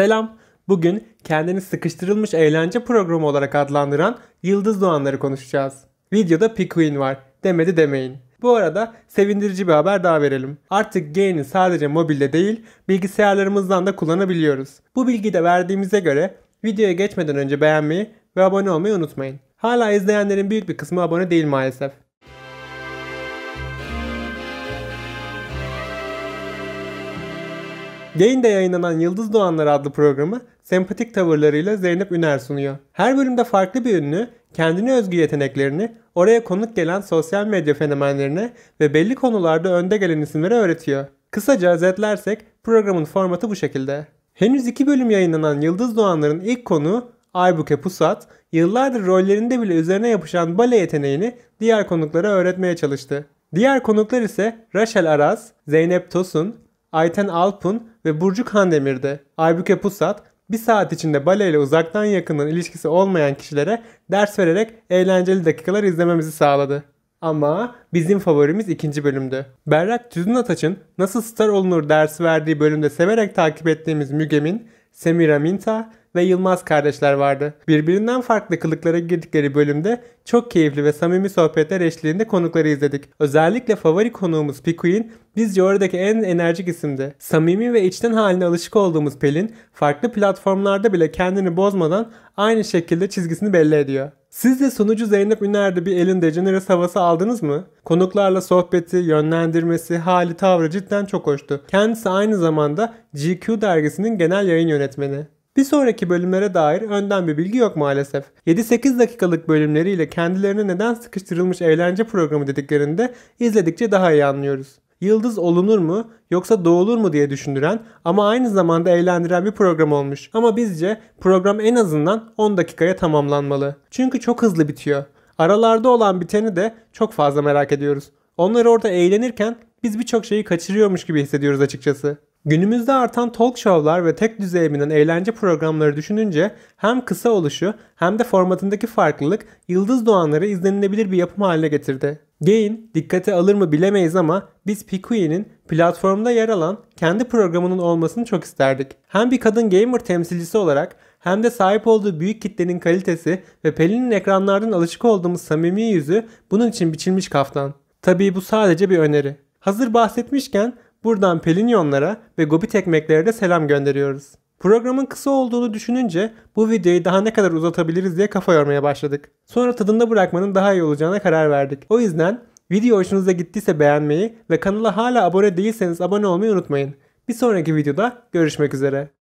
Selam. Bugün kendini sıkıştırılmış eğlence programı olarak adlandıran Yıldız Doğanları konuşacağız. Videoda Pikmin var. Demedi demeyin. Bu arada sevindirici bir haber daha verelim. Artık Gain'i sadece mobilde değil bilgisayarlarımızdan da kullanabiliyoruz. Bu bilgi de verdiğimize göre videoya geçmeden önce beğenmeyi ve abone olmayı unutmayın. Hala izleyenlerin büyük bir kısmı abone değil maalesef. Gain'de yayınlanan Yıldız Doğanlar adlı programı sempatik tavırlarıyla Zeynep Üner sunuyor. Her bölümde farklı bir ünlü kendine özgü yeteneklerini oraya konuk gelen sosyal medya fenomenlerine ve belli konularda önde gelen isimlere öğretiyor. Kısaca özetlersek programın formatı bu şekilde. Henüz iki bölüm yayınlanan Yıldız Doğanlar'ın ilk konuğu Aybuke Pusat, yıllardır rollerinde bile üzerine yapışan bale yeteneğini diğer konuklara öğretmeye çalıştı. Diğer konuklar ise Rachel Aras, Zeynep Tosun, Ayten Alpun ve Burcu Kandemir'de Aybüke Pusat bir saat içinde bale ile uzaktan yakından ilişkisi olmayan kişilere ders vererek eğlenceli dakikalar izlememizi sağladı. Ama bizim favorimiz ikinci bölümdü. Berrak Tüzün Ataç'ın Nasıl Star Olunur dersi verdiği bölümde severek takip ettiğimiz Mügem'in Semiraminta ve Yılmaz kardeşler vardı. Birbirinden farklı kılıklara girdikleri bölümde çok keyifli ve samimi sohbetler eşliğinde konukları izledik. Özellikle favori konuğumuz Pikuin bizce oradaki en enerjik isimdi. Samimi ve içten haline alışık olduğumuz Pelin farklı platformlarda bile kendini bozmadan aynı şekilde çizgisini belli ediyor. Siz de sunucu Zeynep Üner'de bir Elin DeGeneres havası aldınız mı? Konuklarla sohbeti, yönlendirmesi, hali tavrı cidden çok hoştu. Kendisi aynı zamanda GQ dergisinin genel yayın yönetmeni. Bir sonraki bölümlere dair önden bir bilgi yok maalesef. 7-8 dakikalık bölümleriyle kendilerine neden sıkıştırılmış eğlence programı dediklerinde izledikçe daha iyi anlıyoruz yıldız olunur mu yoksa doğulur mu diye düşündüren ama aynı zamanda eğlendiren bir program olmuş. Ama bizce program en azından 10 dakikaya tamamlanmalı. Çünkü çok hızlı bitiyor. Aralarda olan biteni de çok fazla merak ediyoruz. Onlar orada eğlenirken biz birçok şeyi kaçırıyormuş gibi hissediyoruz açıkçası. Günümüzde artan talk show'lar ve tek düzeye binen eğlence programları düşününce hem kısa oluşu hem de formatındaki farklılık Yıldız Doğanları izlenilebilir bir yapım haline getirdi. Gain dikkate alır mı bilemeyiz ama biz Pikui'nin platformda yer alan kendi programının olmasını çok isterdik. Hem bir kadın gamer temsilcisi olarak hem de sahip olduğu büyük kitlenin kalitesi ve Pelin'in ekranlardan alışık olduğumuz samimi yüzü bunun için biçilmiş kaftan. Tabii bu sadece bir öneri. Hazır bahsetmişken buradan Pelinyonlara ve Gobit ekmeklere de selam gönderiyoruz. Programın kısa olduğunu düşününce bu videoyu daha ne kadar uzatabiliriz diye kafa yormaya başladık. Sonra tadında bırakmanın daha iyi olacağına karar verdik. O yüzden video hoşunuza gittiyse beğenmeyi ve kanala hala abone değilseniz abone olmayı unutmayın. Bir sonraki videoda görüşmek üzere.